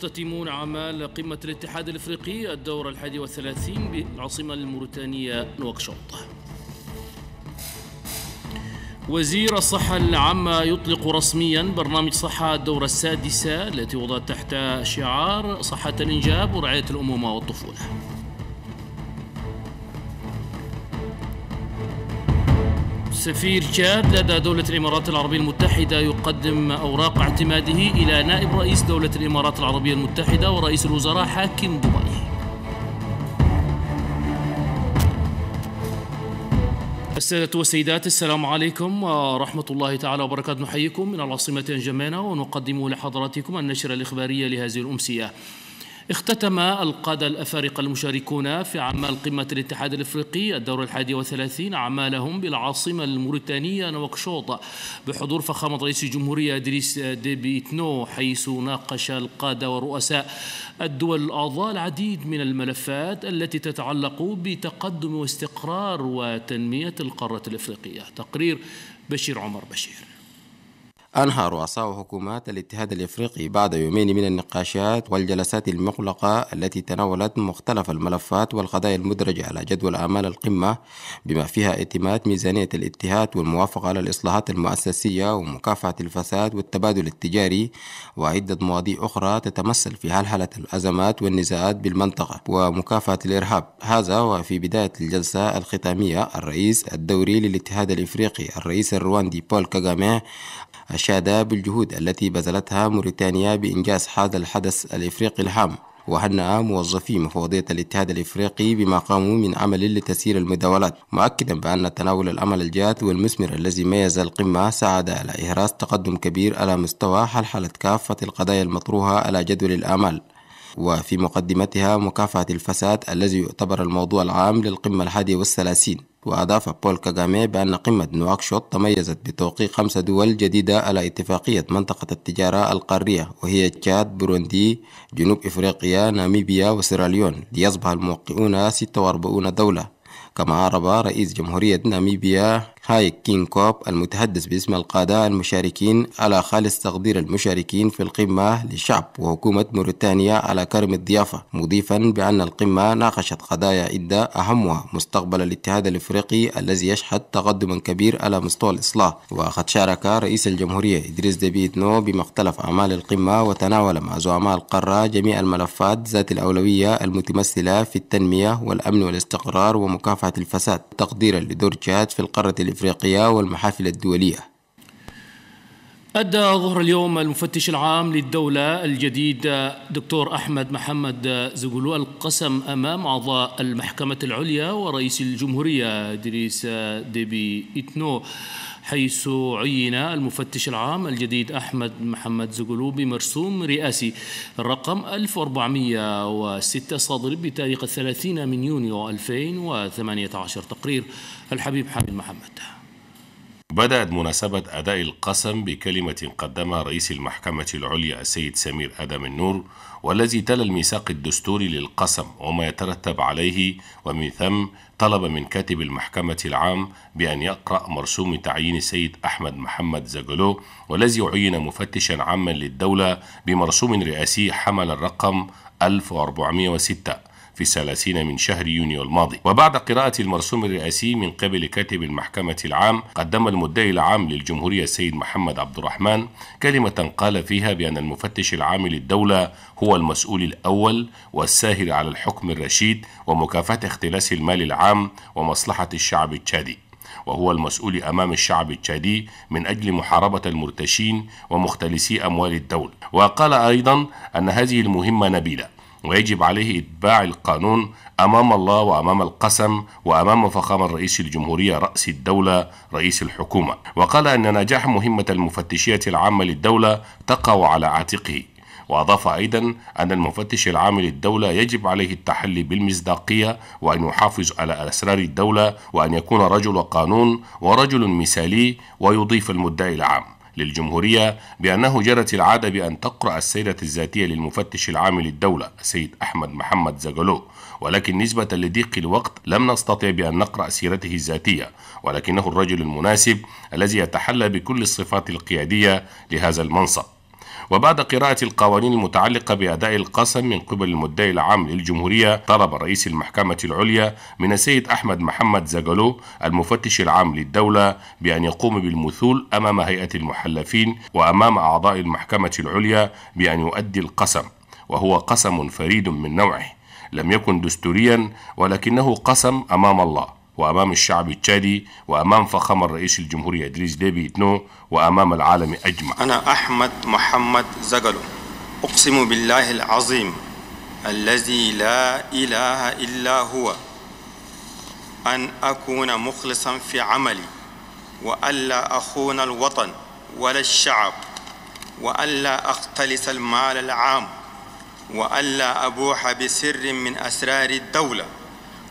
تختتمون أعمال قمة الاتحاد الإفريقي الدورة الحادي والثلاثين بالعاصمة الموريتانية نواكشوط وزير الصحة العامة يطلق رسميا برنامج صحة الدورة السادسة التي وضعت تحت شعار صحة الإنجاب ورعاية الأمومة والطفولة سفير تشاد لدى دولة الإمارات العربية المتحدة يقدم أوراق اعتماده إلى نائب رئيس دولة الإمارات العربية المتحدة ورئيس الوزراء حاكم دبي السادة والسيدات السلام عليكم ورحمة الله تعالى وبركاته نحييكم من العاصمة أنجمانا ونقدم لحضراتكم النشرة الإخبارية لهذه الأمسية اختتم القادة الأفارقة المشاركون في أعمال قمة الاتحاد الإفريقي الدور الحادي وثلاثين أعمالهم بالعاصمة الموريتانية نواكشوط بحضور فخامة رئيس الجمهورية إدريس ديبي حيث ناقش القادة ورؤساء الدول الأعضاء العديد من الملفات التي تتعلق بتقدم واستقرار وتنمية القارة الإفريقية تقرير بشير عمر بشير أنهى رؤساء حكومات الاتحاد الإفريقي بعد يومين من النقاشات والجلسات المغلقة التي تناولت مختلف الملفات والقضايا المدرجة على جدول أعمال القمة بما فيها اعتماد ميزانية الاتحاد والموافقة على الإصلاحات المؤسسية ومكافحة الفساد والتبادل التجاري وعدة مواضيع أخرى تتمثل في هلهلة الأزمات والنزاعات بالمنطقة ومكافحة الإرهاب هذا وفي بداية الجلسة الختامية الرئيس الدوري للاتحاد الإفريقي الرئيس الرواندي بول كاغامي أشاد بالجهود التي بذلتها موريتانيا بإنجاز هذا الحدث الإفريقي الهام وهنأ موظفي مفوضية الاتحاد الإفريقي بما قاموا من عمل لتسيير المداولات مؤكدا بأن تناول الأمل الجاد والمثمر الذي ميز القمة ساعد على إهراس تقدم كبير على مستوى حلحلة كافة القضايا المطروحة على جدول الآمال وفي مقدمتها مكافحة الفساد الذي يعتبر الموضوع العام للقمة الحادية والثلاثين وأضاف بول كاغامي بأن قمة نواكشوط تميزت بتوقيع خمسة دول جديدة على اتفاقية منطقة التجارة القارية وهي تشاد، بروندي، جنوب إفريقيا، ناميبيا وسيراليون ليصبح الموقعون 46 دولة كما عرب رئيس جمهورية ناميبيا هايك كين كوب المتحدث باسم القادة المشاركين على خالص تقدير المشاركين في القمة للشعب وحكومة موريتانيا على كرم الضيافة مضيفا بأن القمة ناقشت قضايا عدة أهمها مستقبل الاتحاد الإفريقي الذي يشهد تقدما كبير على مستوى الإصلاح وقد شارك رئيس الجمهورية إدريس نو بمختلف أعمال القمة وتناول مع زعماء القارة جميع الملفات ذات الأولوية المتمثلة في التنمية والأمن والاستقرار ومكافحة الفساد تقديرا لدور جهات في القارة الإفريقية والمحافل الدولية أدى ظهر اليوم المفتش العام للدولة الجديد دكتور أحمد محمد زغلو القسم أمام أعضاء المحكمة العليا ورئيس الجمهورية دريس ديبي إتنو حيث عين المفتش العام الجديد أحمد محمد زغلو بمرسوم رئاسي الرقم 1406 صادر بتاريخ 30 من يونيو 2018 تقرير الحبيب حامد محمد بدأت مناسبة أداء القسم بكلمة قدمها رئيس المحكمة العليا السيد سمير آدم النور والذي تلا الميثاق الدستوري للقسم وما يترتب عليه ومن ثم طلب من كاتب المحكمة العام بأن يقرأ مرسوم تعيين السيد أحمد محمد زجلو والذي عين مفتشا عاما للدولة بمرسوم رئاسي حمل الرقم 1406 في الثلاثين من شهر يونيو الماضي وبعد قراءة المرسوم الرئاسي من قبل كاتب المحكمة العام قدم المدعي العام للجمهورية السيد محمد عبد الرحمن كلمة قال فيها بأن المفتش العام للدولة هو المسؤول الأول والساهر على الحكم الرشيد ومكافحة اختلاس المال العام ومصلحة الشعب التشادي وهو المسؤول أمام الشعب التشادي من أجل محاربة المرتشين ومختلسي أموال الدولة وقال أيضا أن هذه المهمة نبيلة ويجب عليه إتباع القانون أمام الله وأمام القسم وأمام فخامة رئيس الجمهورية رأس الدولة رئيس الحكومة وقال أن نجاح مهمة المفتشية العامة للدولة تقع على عاتقه وأضاف أيضا أن المفتش العام للدولة يجب عليه التحلي بالمصداقية وأن يحافظ على أسرار الدولة وأن يكون رجل قانون ورجل مثالي ويضيف المدعي العام للجمهورية بأنه جرت العادة بأن تقرأ السيرة الذاتية للمفتش العام للدولة السيد أحمد محمد زغلو ولكن نسبة لضيق الوقت لم نستطع بأن نقرأ سيرته الذاتية ولكنه الرجل المناسب الذي يتحلى بكل الصفات القيادية لهذا المنصب وبعد قراءة القوانين المتعلقة بأداء القسم من قبل المدعي العام للجمهورية طلب رئيس المحكمة العليا من السيد أحمد محمد زجلو المفتش العام للدولة بأن يقوم بالمثول أمام هيئة المحلفين وأمام أعضاء المحكمة العليا بأن يؤدي القسم وهو قسم فريد من نوعه لم يكن دستوريا ولكنه قسم أمام الله وأمام الشعب التشادي وأمام فخامة الرئيس الجمهورية إدريس ديبي إتنو وأمام العالم أجمع أنا أحمد محمد زغلو أقسم بالله العظيم الذي لا إله إلا هو أن أكون مخلصا في عملي وألا أخون الوطن ولا الشعب وألا أختلس المال العام وألا أبوح بسر من أسرار الدولة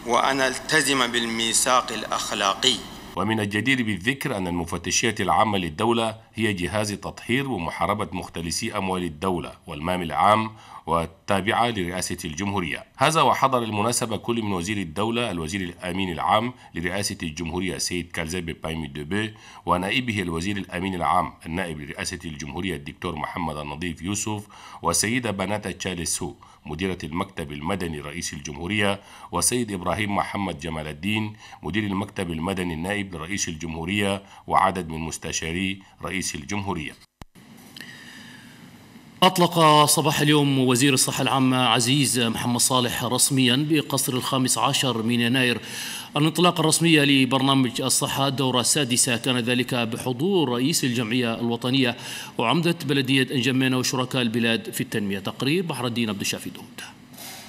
وأن ألتزم بالميثاق الأخلاقي ومن الجدير بالذكر أن المفتشية العامة للدولة هي جهاز تطهير ومحاربة مختلسي أموال الدولة والمام العام والتابعة لرئاسة الجمهورية هذا وحضر المناسبة كل من وزير الدولة الوزير الأمين العام لرئاسة الجمهورية سيد كالزيب بايمي دوبي ونائبه الوزير الأمين العام النائب لرئاسة الجمهورية الدكتور محمد النظيف يوسف والسيدة بناتا تشالسو مديرة المكتب المدني رئيس الجمهورية وسيد إبراهيم محمد جمال الدين مدير المكتب المدني النائب لرئيس الجمهورية وعدد من مستشاري رئيس الجمهورية أطلق صباح اليوم وزير الصحة العامة عزيز محمد صالح رسميا بقصر الخامس عشر من يناير الانطلاق الرسمية لبرنامج الصحة الدورة السادسة كان ذلك بحضور رئيس الجمعية الوطنية وعمدة بلدية انجمينا وشركاء البلاد في التنمية تقرير بحر الدين عبد الشافي دهود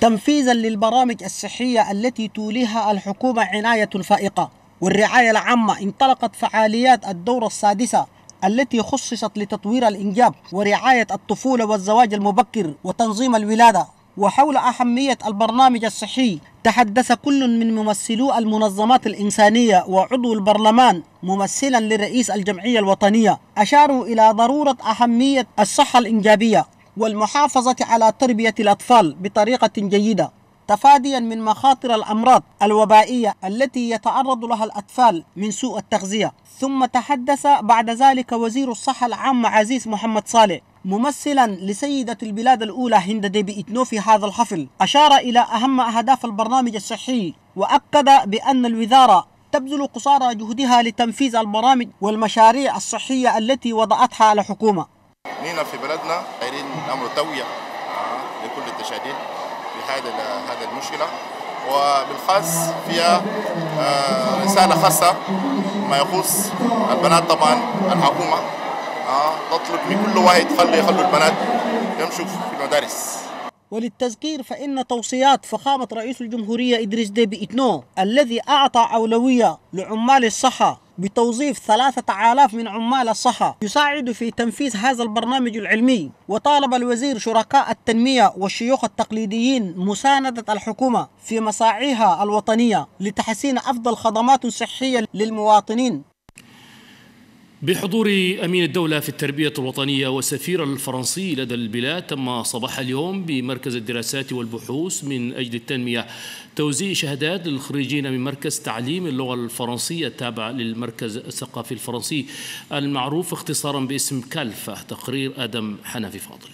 تنفيذا للبرامج الصحية التي توليها الحكومة عناية فائقة والرعاية العامة انطلقت فعاليات الدورة السادسة التي خصصت لتطوير الإنجاب ورعاية الطفولة والزواج المبكر وتنظيم الولادة وحول أهمية البرنامج الصحي تحدث كل من ممثلو المنظمات الإنسانية وعضو البرلمان ممثلا لرئيس الجمعية الوطنية أشاروا إلى ضرورة أهمية الصحة الإنجابية والمحافظة على تربية الأطفال بطريقة جيدة تفاديا من مخاطر الأمراض الوبائية التي يتعرض لها الأطفال من سوء التغذية ثم تحدث بعد ذلك وزير الصحة العامة عزيز محمد صالح ممثلا لسيدة البلاد الأولى هند ديبي إتنو في هذا الحفل أشار إلى أهم أهداف البرنامج الصحي وأكد بأن الوزارة تبذل قصارى جهدها لتنفيذ البرامج والمشاريع الصحية التي وضعتها الحكومة نحن في بلدنا دايرين الأمر توية آه، لكل التشاديد لهذا هذا المشكله وبالخاص فيها آه، رساله خاصه ما يخص البنات طبعا الحكومه آه، تطلب من كل واحد خلي يخلوا البنات يمشوا في المدارس وللتذكير فإن توصيات فخامة رئيس الجمهورية إدريس ديبي إتنو الذي أعطى أولوية لعمال الصحة بتوظيف 3000 من عمال الصحة يساعد في تنفيذ هذا البرنامج العلمي وطالب الوزير شركاء التنمية والشيوخ التقليديين مساندة الحكومة في مساعيها الوطنية لتحسين أفضل خدمات صحية للمواطنين بحضور أمين الدولة في التربية الوطنية والسفير الفرنسي لدى البلاد تم صباح اليوم بمركز الدراسات والبحوث من أجل التنمية توزيع شهادات للخريجين من مركز تعليم اللغة الفرنسية التابع للمركز الثقافي الفرنسي المعروف اختصارا باسم كالفة تقرير آدم حنفي فاضل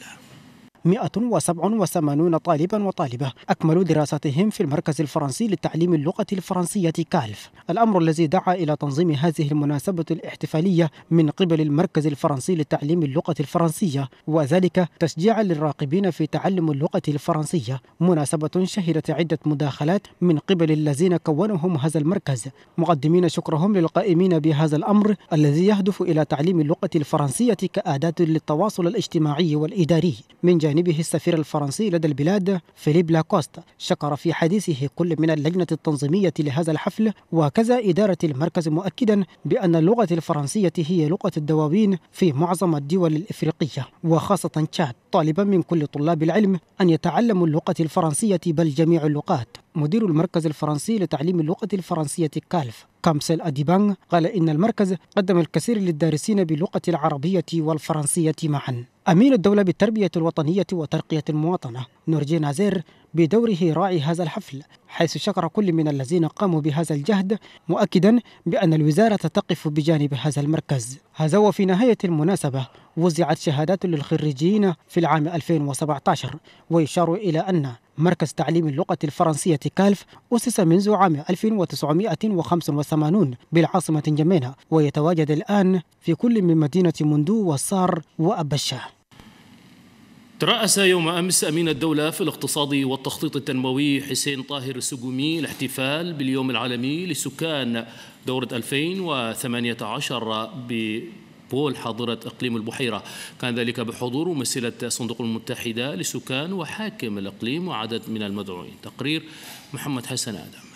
187 طالبا وطالبة أكملوا دراستهم في المركز الفرنسي لتعليم اللغة الفرنسية كالف الأمر الذي دعا إلى تنظيم هذه المناسبة الاحتفالية من قبل المركز الفرنسي لتعليم اللغة الفرنسية وذلك تشجيعا للراقبين في تعلم اللغة الفرنسية مناسبة شهدت عدة مداخلات من قبل الذين كونهم هذا المركز مقدمين شكرهم للقائمين بهذا الأمر الذي يهدف إلى تعليم اللغة الفرنسية كأداة للتواصل الاجتماعي والإداري من جانب جانبه السفير الفرنسي لدى البلاد فيليب لاكوستا شكر في حديثه كل من اللجنة التنظيمية لهذا الحفل وكذا إدارة المركز مؤكدا بأن اللغة الفرنسية هي لغة الدواوين في معظم الدول الإفريقية وخاصة تشاد طالبا من كل طلاب العلم أن يتعلموا اللغة الفرنسية بل جميع اللغات مدير المركز الفرنسي لتعليم اللغة الفرنسية كالف كامسيل أديبانغ قال إن المركز قدم الكثير للدارسين باللغة العربية والفرنسية معا أمين الدولة بالتربية الوطنية وترقية المواطنة نورجين نازير بدوره راعي هذا الحفل حيث شكر كل من الذين قاموا بهذا الجهد مؤكدا بأن الوزارة تقف بجانب هذا المركز هذا وفي نهاية المناسبة وزعت شهادات للخريجين في العام 2017 ويشار إلى أن مركز تعليم اللغة الفرنسية كالف أسس منذ عام 1985 بالعاصمة جمينة ويتواجد الآن في كل من مدينة مندو والصار وأبشة ترأس يوم أمس أمين الدولة في الاقتصاد والتخطيط التنموي حسين طاهر السقومي الاحتفال باليوم العالمي لسكان دورة 2018 بول حاضرة إقليم البحيرة كان ذلك بحضور ممثلة صندوق المتحدة للسكان وحاكم الإقليم وعدد من المدعوين تقرير محمد حسن آدم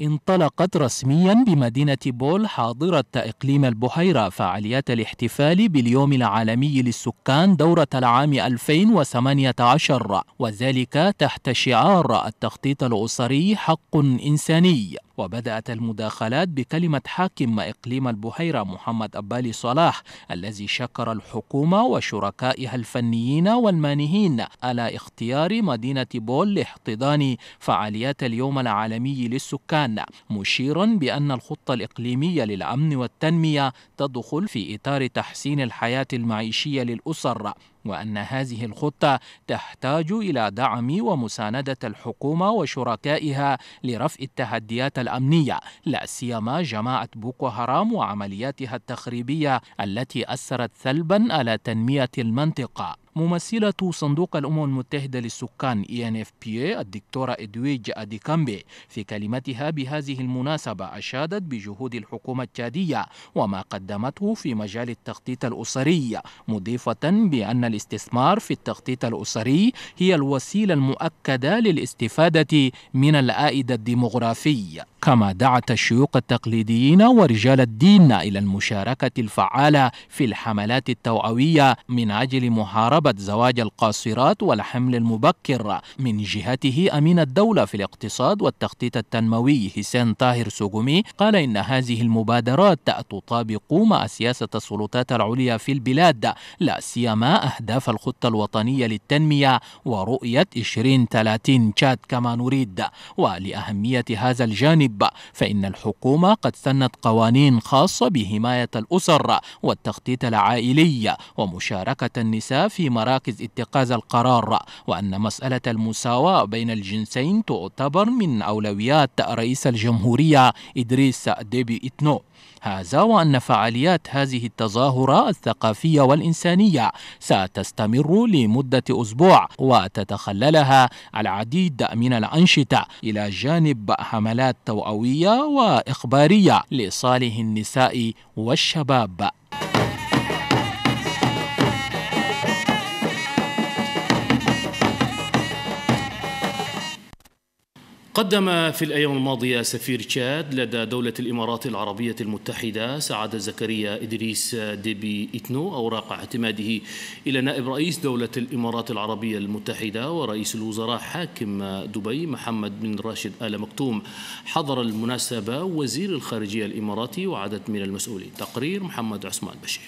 انطلقت رسميا بمدينة بول حاضرة إقليم البحيرة فعاليات الاحتفال باليوم العالمي للسكان دورة العام 2018 وذلك تحت شعار التخطيط الأسري حق إنساني وبدأت المداخلات بكلمة حاكم إقليم البحيرة محمد أبالي صلاح الذي شكر الحكومة وشركائها الفنيين والمانهين على اختيار مدينة بول لاحتضان فعاليات اليوم العالمي للسكان مشيرا بأن الخطة الإقليمية للأمن والتنمية تدخل في إطار تحسين الحياة المعيشية للأسر وأن هذه الخطة تحتاج إلى دعم ومساندة الحكومة وشركائها لرفع التحديات الأمنية لا سيما جماعة بوكو هرام وعملياتها التخريبية التي أثرت سلبا على تنمية المنطقة ممثلة صندوق الأمم المتحدة للسكان ENFPA الدكتورة إدويج أديكامبي في كلمتها بهذه المناسبة أشادت بجهود الحكومة التشادية وما قدمته في مجال التخطيط الأسري مضيفة بأن الاستثمار في التخطيط الأسري هي الوسيلة المؤكدة للاستفادة من العائد الديمغرافي كما دعت الشيوخ التقليديين ورجال الدين إلى المشاركة الفعالة في الحملات التوعوية من أجل محاربة زواج القاصرات والحمل المبكر من جهته أمين الدولة في الاقتصاد والتخطيط التنموي حسين طاهر سوغومي قال إن هذه المبادرات تطابق مع سياسة السلطات العليا في البلاد لا سيما أهداف الخطة الوطنية للتنمية ورؤية 2030 تشاد كما نريد ولأهمية هذا الجانب الشاب فإن الحكومة قد سنت قوانين خاصة بحماية الأسر والتخطيط العائلي ومشاركة النساء في مراكز اتخاذ القرار وأن مسألة المساواة بين الجنسين تعتبر من أولويات رئيس الجمهورية إدريس ديبي إتنو هذا وأن فعاليات هذه التظاهرة الثقافية والإنسانية ستستمر لمدة أسبوع وتتخللها العديد من الأنشطة إلى جانب حملات توأوية وإخبارية لصالح النساء والشباب. قدم في الأيام الماضية سفير تشاد لدى دولة الإمارات العربية المتحدة سعادة زكريا إدريس ديبي إتنو أوراق اعتماده إلى نائب رئيس دولة الإمارات العربية المتحدة ورئيس الوزراء حاكم دبي محمد بن راشد آل مكتوم حضر المناسبة وزير الخارجية الإماراتي وعدد من المسؤولين تقرير محمد عثمان بشير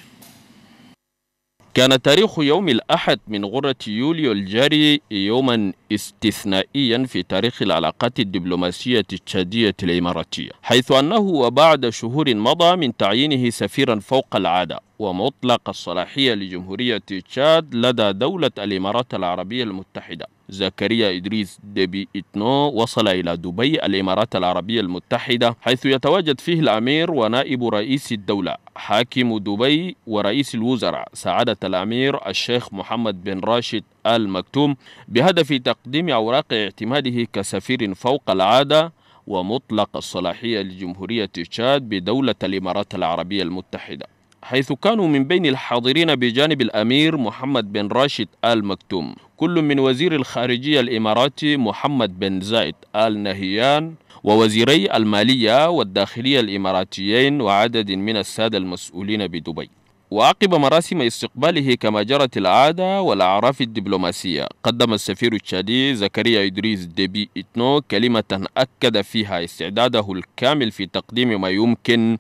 كان تاريخ يوم الأحد من غرة يوليو الجاري يوما استثنائيا في تاريخ العلاقات الدبلوماسية التشادية الإماراتية حيث أنه وبعد شهور مضى من تعيينه سفيرا فوق العادة ومطلق الصلاحية لجمهورية تشاد لدى دولة الإمارات العربية المتحدة زكريا إدريس ديبي إتنو وصل إلى دبي الإمارات العربية المتحدة حيث يتواجد فيه الأمير ونائب رئيس الدولة حاكم دبي ورئيس الوزراء سعادة الأمير الشيخ محمد بن راشد آل مكتوم بهدف تقديم أوراق اعتماده كسفير فوق العادة ومطلق الصلاحية لجمهورية تشاد بدولة الإمارات العربية المتحدة حيث كانوا من بين الحاضرين بجانب الأمير محمد بن راشد آل مكتوم كل من وزير الخارجية الإماراتي محمد بن زايد آل نهيان ووزيري المالية والداخلية الإماراتيين وعدد من السادة المسؤولين بدبي وعقب مراسم استقباله كما جرت العادة والأعراف الدبلوماسية قدم السفير التشادي زكريا إدريس ديبي إتنو كلمة أكد فيها استعداده الكامل في تقديم ما يمكن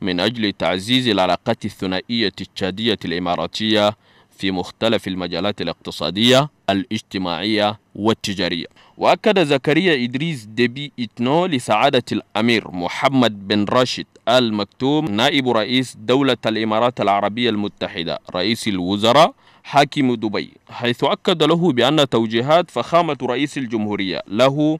من أجل تعزيز العلاقات الثنائية التشادية الإماراتية في مختلف المجالات الاقتصادية الاجتماعية والتجارية وأكد زكريا إدريس دبي إتنو لسعادة الأمير محمد بن راشد آل مكتوم نائب رئيس دولة الإمارات العربية المتحدة رئيس الوزراء حاكم دبي حيث أكد له بأن توجيهات فخامة رئيس الجمهورية له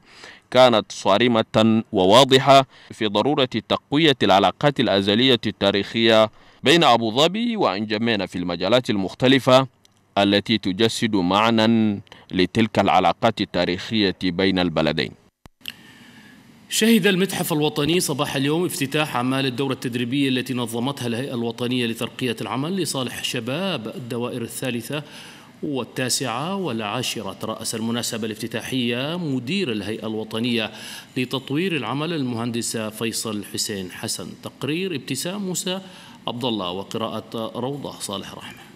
كانت صارمة وواضحة في ضرورة تقوية العلاقات الأزلية التاريخية بين أبو ظبي وأنجمين في المجالات المختلفة التي تجسد معنى لتلك العلاقات التاريخية بين البلدين شهد المتحف الوطني صباح اليوم افتتاح أعمال الدورة التدريبية التي نظمتها الهيئة الوطنية لترقية العمل لصالح شباب الدوائر الثالثة والتاسعة والعاشرة ترأس المناسبة الافتتاحية مدير الهيئة الوطنية لتطوير العمل المهندس فيصل حسين حسن تقرير ابتسام موسى عبد الله وقراءة روضة صالح رحمه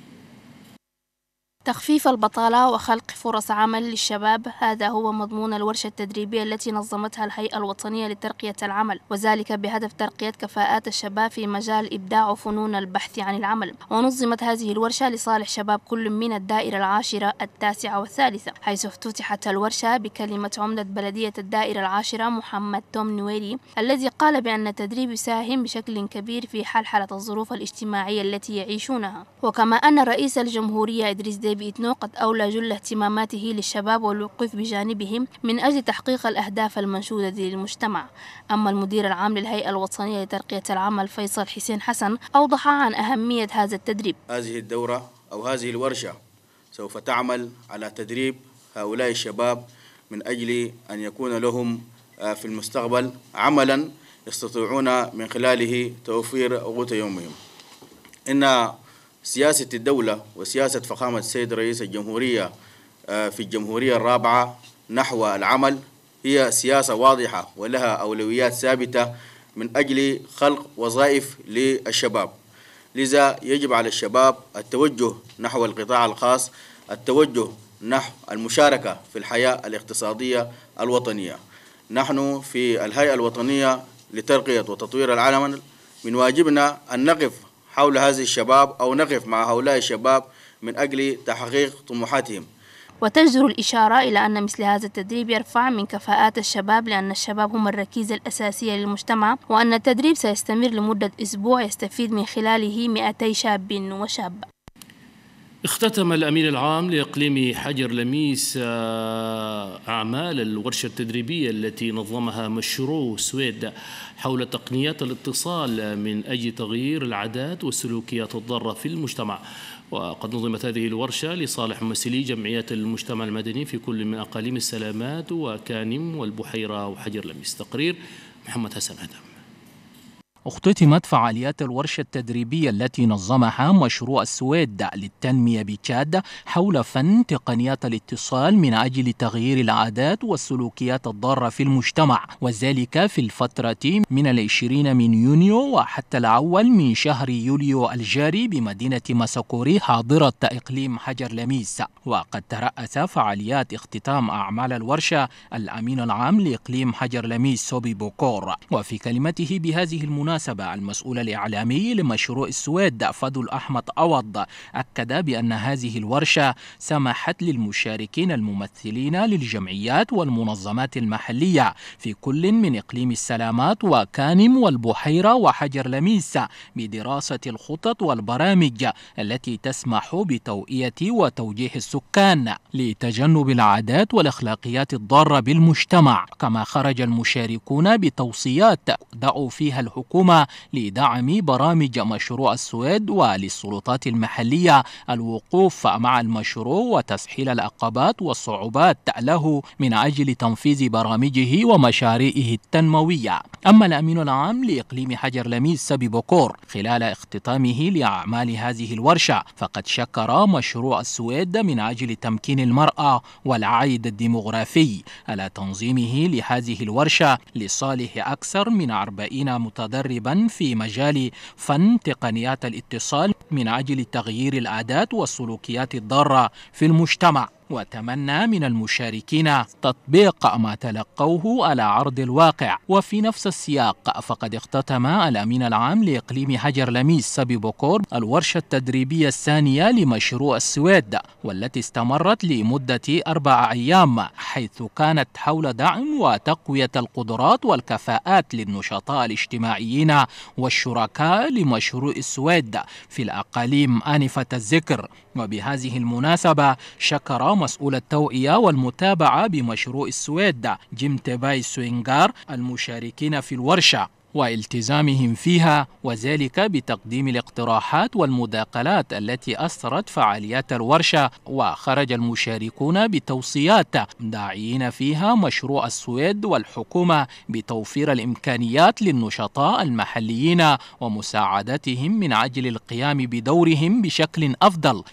تخفيف البطالة وخلق فرص عمل للشباب هذا هو مضمون الورشة التدريبية التي نظمتها الهيئة الوطنية لترقية العمل وذلك بهدف ترقية كفاءات الشباب في مجال إبداع وفنون البحث عن العمل ونظمت هذه الورشة لصالح شباب كل من الدائرة العاشرة التاسعة والثالثة حيث افتتحت الورشة بكلمة عمدة بلدية الدائرة العاشرة محمد توم نويري الذي قال بأن التدريب يساهم بشكل كبير في حلحلة الظروف الاجتماعية التي يعيشونها وكما أن رئيس الجمهورية إدريس دي الدولية بإتنو قد أولى جل اهتماماته للشباب والوقوف بجانبهم من أجل تحقيق الأهداف المنشودة للمجتمع أما المدير العام للهيئة الوطنية لترقية العمل فيصل حسين حسن أوضح عن أهمية هذا التدريب هذه الدورة أو هذه الورشة سوف تعمل على تدريب هؤلاء الشباب من أجل أن يكون لهم آه، في المستقبل عملا يستطيعون من خلاله توفير قوت يومهم إن سياسة الدولة وسياسة فخامة السيد رئيس الجمهورية آه، في الجمهورية الرابعة نحو العمل هي سياسة واضحة ولها أولويات ثابتة من أجل خلق وظائف للشباب لذا يجب على الشباب التوجه نحو القطاع الخاص التوجه نحو المشاركة في الحياة الاقتصادية الوطنية نحن في الهيئة الوطنية لترقية وتطوير العالم من واجبنا أن نقف حول هذه الشباب أو نقف مع هؤلاء الشباب من أجل تحقيق طموحاتهم وتجدر الإشارة إلى أن مثل هذا التدريب يرفع من كفاءات الشباب لأن الشباب هم الركيزة الأساسية للمجتمع وأن التدريب سيستمر لمدة أسبوع يستفيد من خلاله 200 شاب وشاب اختتم الأمين العام لإقليم حجر لميس آه، أعمال الورشة التدريبية التي نظمها مشروع سويد حول تقنيات الاتصال من أجل تغيير العادات والسلوكيات الضارة في المجتمع وقد نظمت هذه الورشة لصالح ممثلي جمعيات المجتمع المدني في كل من أقاليم السلامات وكانم والبحيرة وحجر لميس تقرير محمد حسن أدم اختتمت فعاليات الورشة التدريبية التي نظمها مشروع السويد للتنمية بتشاد حول فن تقنيات الاتصال من أجل تغيير العادات والسلوكيات الضارة في المجتمع وذلك في الفترة من العشرين من يونيو وحتى الأول من شهر يوليو الجاري بمدينة ماساكوري حاضرة إقليم حجر لميس وقد ترأس فعاليات اختتام أعمال الورشة الأمين العام لإقليم حجر لميس سوبي بوكور وفي كلمته بهذه المناسبة بالمناسبة المسؤول الإعلامي لمشروع السويد فضل أحمد أوض أكد بأن هذه الورشة سمحت للمشاركين الممثلين للجمعيات والمنظمات المحلية في كل من إقليم السلامات وكانم والبحيرة وحجر لميس بدراسة الخطط والبرامج التي تسمح بتوئية وتوجيه السكان لتجنب العادات والأخلاقيات الضارة بالمجتمع كما خرج المشاركون بتوصيات دعوا فيها الحكومة الحكومة لدعم برامج مشروع السويد وللسلطات المحلية الوقوف مع المشروع وتسحيل العقبات والصعوبات له من أجل تنفيذ برامجه ومشاريعه التنموية أما الأمين العام لإقليم حجر لميس سبي بوكور خلال اختتامه لأعمال هذه الورشة فقد شكر مشروع السويد من أجل تمكين المرأة والعيد الديمغرافي على تنظيمه لهذه الورشة لصالح أكثر من 40 متدربا في مجال فن تقنيات الاتصال من أجل تغيير العادات والسلوكيات الضارة في المجتمع وتمنى من المشاركين تطبيق ما تلقوه على عرض الواقع وفي نفس السياق فقد اختتم الأمين العام لإقليم حجر لميس سبي بوكور الورشة التدريبية الثانية لمشروع السويد والتي استمرت لمدة أربع أيام حيث كانت حول دعم وتقوية القدرات والكفاءات للنشطاء الاجتماعيين والشركاء لمشروع السويد في الأقاليم آنفة الذكر وبهذه المناسبة شكر مسؤول التوئية والمتابعة بمشروع السويد جيم تباي سوينغار المشاركين في الورشة والتزامهم فيها وذلك بتقديم الاقتراحات والمداقلات التي أثرت فعاليات الورشة وخرج المشاركون بتوصيات داعيين فيها مشروع السويد والحكومة بتوفير الإمكانيات للنشطاء المحليين ومساعدتهم من أجل القيام بدورهم بشكل أفضل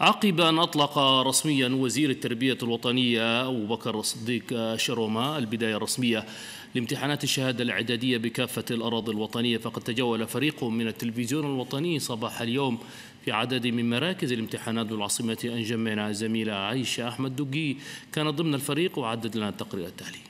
عقب أن أطلق رسميا وزير التربية الوطنية أبو بكر الصديق شروما البداية الرسمية لامتحانات الشهادة الإعدادية بكافة الأراضي الوطنية فقد تجول فريق من التلفزيون الوطني صباح اليوم في عدد من مراكز الامتحانات بالعاصمة أنجمنا زميلة عائشة أحمد دقي كان ضمن الفريق وعدد لنا التقرير التالي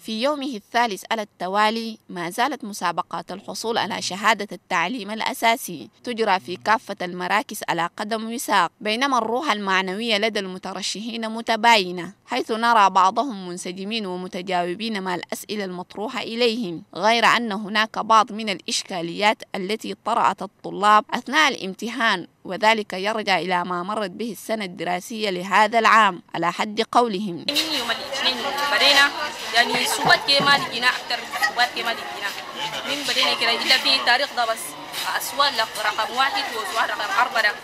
في يومه الثالث على التوالي ما زالت مسابقات الحصول على شهادة التعليم الأساسي تجرى في كافة المراكز على قدم وساق بينما الروح المعنوية لدى المترشحين متباينة حيث نرى بعضهم منسجمين ومتجاوبين مع الأسئلة المطروحة إليهم غير أن هناك بعض من الإشكاليات التي طرأت الطلاب أثناء الامتحان وذلك يرجع إلى ما مرت به السنة الدراسية لهذا العام على حد قولهم لقينا أكثر لقينا من بدينا كده إلا في تاريخ ده بس أسوال رقم واحد وأسوال رقم أربعة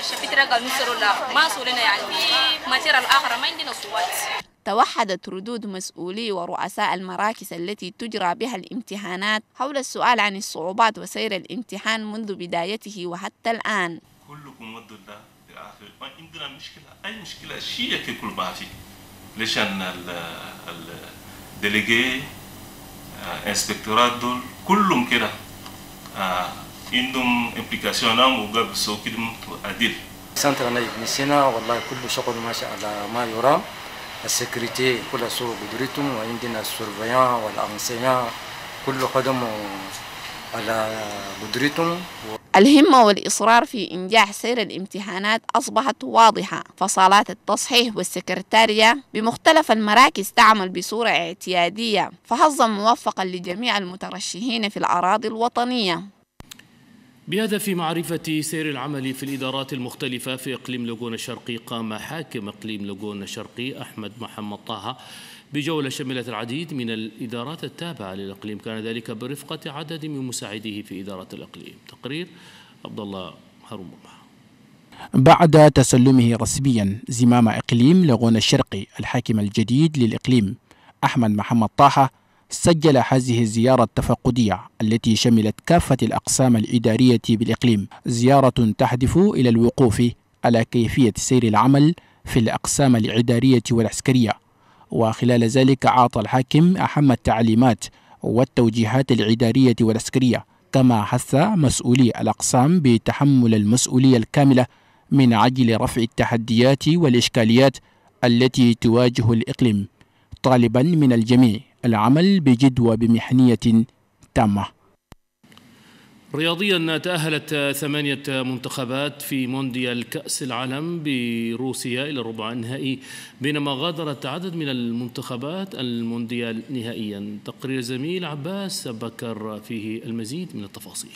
شفت رقم نصر ما يعني في مسيرة الآخرة ما عندنا صوبات توحدت ردود مسؤولي ورؤساء المراكز التي تجرى بها الامتحانات حول السؤال عن الصعوبات وسير الامتحان منذ بدايته وحتى الآن كلكم ودوا الله بالعافيه ما عندنا مشكله اي مشكله شيء كل ما ليش أن ال ال الديليجي آه، انسبكتورات دول كلهم كده آه، عندهم امبليكاسيونهم وقبل كده عديل سنتر نجيب نسينا والله كل شغل ما شاء الله ما يرام السكرتي كل سو قدرتهم وعندنا السورفيان والانسيان كل قدم على قدرتهم الهمة والإصرار في إنجاح سير الامتحانات أصبحت واضحة فصالات التصحيح والسكرتارية بمختلف المراكز تعمل بصورة اعتيادية فحظا موفقا لجميع المترشحين في الأراضي الوطنية بهدف معرفة سير العمل في الإدارات المختلفة في إقليم لوغون الشرقي قام حاكم إقليم لوغون الشرقي أحمد محمد طه بجولة شملت العديد من الإدارات التابعة للإقليم كان ذلك برفقة عدد من مساعديه في إدارة الإقليم تقرير عبد الله هارون بعد تسلمه رسميا زمام إقليم لغون الشرقي الحاكم الجديد للإقليم أحمد محمد طه سجل هذه الزيارة التفقدية التي شملت كافة الأقسام الإدارية بالإقليم زيارة تهدف إلى الوقوف على كيفية سير العمل في الأقسام الإدارية والعسكرية وخلال ذلك أعطى الحاكم أهم التعليمات والتوجيهات الإدارية والعسكرية كما حث مسؤولي الأقسام بتحمل المسؤولية الكاملة من عجل رفع التحديات والإشكاليات التي تواجه الإقليم طالبا من الجميع العمل بجد وبمحنية تامة رياضيا تأهلت ثمانية منتخبات في مونديال كأس العالم بروسيا إلى الربع النهائي بينما غادرت عدد من المنتخبات المونديال نهائيا تقرير زميل عباس بكر فيه المزيد من التفاصيل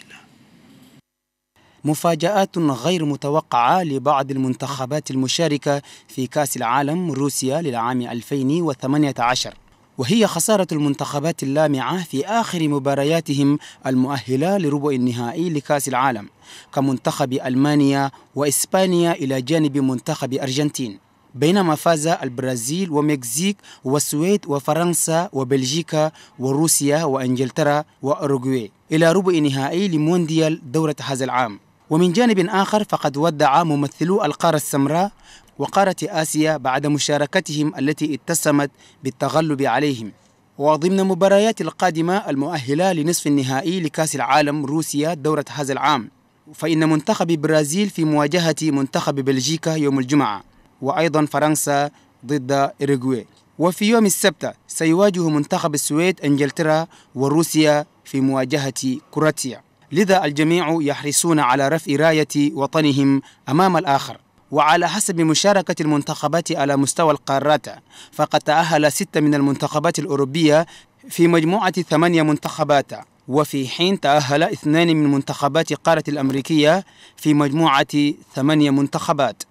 مفاجآت غير متوقعة لبعض المنتخبات المشاركة في كأس العالم روسيا للعام 2018 وهي خسارة المنتخبات اللامعة في آخر مبارياتهم المؤهلة لربع النهائي لكأس العالم كمنتخب ألمانيا وإسبانيا إلى جانب منتخب أرجنتين بينما فاز البرازيل ومكزيك والسويد وفرنسا وبلجيكا وروسيا وإنجلترا وأوروغواي إلى ربع نهائي لمونديال دورة هذا العام ومن جانب آخر فقد ودع ممثلو القارة السمراء وقارة آسيا بعد مشاركتهم التي اتسمت بالتغلب عليهم وضمن مباريات القادمة المؤهلة لنصف النهائي لكأس العالم روسيا دورة هذا العام فإن منتخب برازيل في مواجهة منتخب بلجيكا يوم الجمعة وأيضا فرنسا ضد إيرغواي وفي يوم السبت سيواجه منتخب السويد انجلترا وروسيا في مواجهة كرواتيا لذا الجميع يحرصون على رفع راية وطنهم أمام الآخر وعلى حسب مشاركة المنتخبات على مستوى القارات فقد تأهل ستة من المنتخبات الأوروبية في مجموعة ثمانية منتخبات وفي حين تأهل اثنان من منتخبات قارة الأمريكية في مجموعة ثمانية منتخبات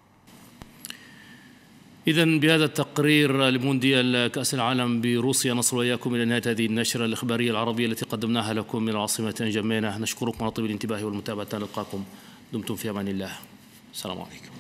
إذا بهذا التقرير لمونديال كأس العالم بروسيا نصل وإياكم إلى نهاية هذه النشرة الإخبارية العربية التي قدمناها لكم من عاصمة أنجمينة نشكركم على طيب الانتباه والمتابعة نلقاكم دمتم في أمان الله السلام عليكم